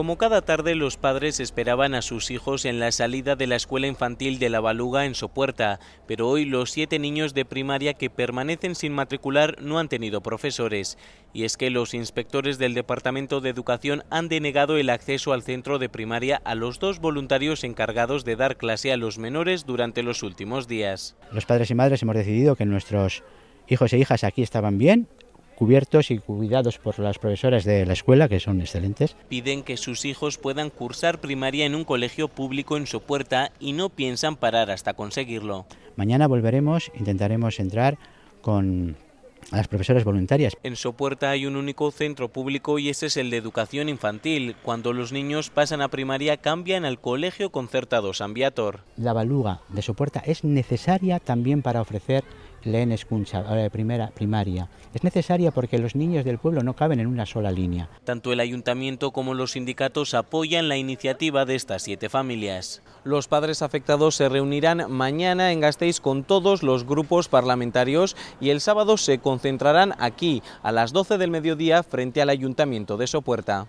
Como cada tarde, los padres esperaban a sus hijos en la salida de la escuela infantil de La Baluga en Sopuerta, pero hoy los siete niños de primaria que permanecen sin matricular no han tenido profesores. Y es que los inspectores del Departamento de Educación han denegado el acceso al centro de primaria a los dos voluntarios encargados de dar clase a los menores durante los últimos días. Los padres y madres hemos decidido que nuestros hijos e hijas aquí estaban bien, cubiertos y cuidados por las profesoras de la escuela, que son excelentes. Piden que sus hijos puedan cursar primaria en un colegio público en su puerta y no piensan parar hasta conseguirlo. Mañana volveremos, intentaremos entrar con las profesoras voluntarias. En Sopuerta hay un único centro público y ese es el de educación infantil. Cuando los niños pasan a primaria cambian al colegio concertado San Viator. La baluga de Sopuerta es necesaria también para ofrecer leen escucha, primera, primaria. Es necesaria porque los niños del pueblo no caben en una sola línea. Tanto el ayuntamiento como los sindicatos apoyan la iniciativa de estas siete familias. Los padres afectados se reunirán mañana en Gasteiz con todos los grupos parlamentarios y el sábado se concentrarán aquí a las 12 del mediodía frente al ayuntamiento de Sopuerta.